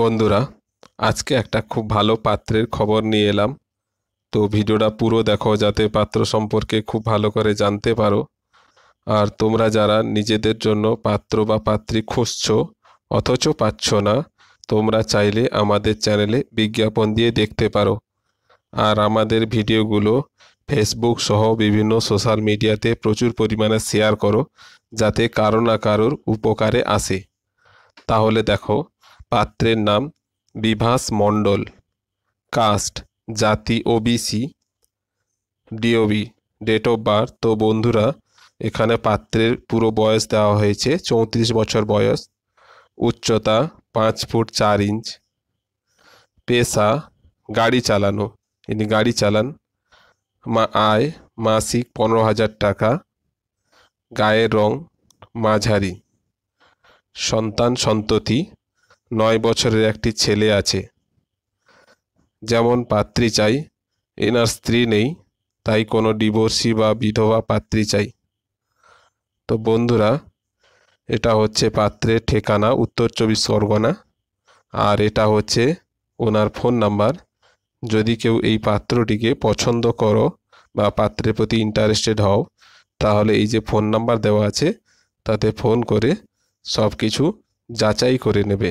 বন্ধুরা আজকে একটা খুব ভালো পাত্রের খবর নিয়ে এলাম তো ভিডিওটা পুরো দেখো যাতে পাত্র সম্পর্কে খুব ভালো করে জানতে পারো আর তোমরা যারা নিজেদের জন্য পাত্র বা পাত্রী খুঁজছো অথচ পাচ্ছ না তোমরা চাইলে আমাদের চ্যানেলে বিজ্ঞাপন দিয়ে দেখতে পারো আর আমাদের ভিডিওগুলো ফেসবুক সহ বিভিন্ন সোশ্যাল মিডিয়াতে প্রচুর পরিমাণে শেয়ার করো যাতে কারো না কারোর উপকারে আসে তাহলে দেখো পাত্রের নাম বিভাস মণ্ডল কাস্ট জাতি OBC DOB date of birth তো বন্ধুরা এখানে পাত্রের পুরো বয়স দেওয়া হয়েছে চৌত্রিশ বছর বয়স উচ্চতা পাঁচ ফুট চার ইঞ্চ পেশা গাড়ি চালানো ইনি গাড়ি চালান মা আয় মাসিক পনেরো হাজার টাকা গায়ের রং মাঝারি সন্তান সন্ততি নয় বছরের একটি ছেলে আছে যেমন পাত্রী চাই এনার স্ত্রী নেই তাই কোনো ডিভোর্সি বা বিধবা পাত্রী চাই তো বন্ধুরা এটা হচ্ছে পাত্রের ঠিকানা উত্তর চব্বিশ পরগনা আর এটা হচ্ছে ওনার ফোন নাম্বার যদি কেউ এই পাত্রটিকে পছন্দ করো বা পাত্রের প্রতি ইন্টারেস্টেড হও তাহলে এই যে ফোন নাম্বার দেওয়া আছে তাতে ফোন করে সব কিছু যাচাই করে নেবে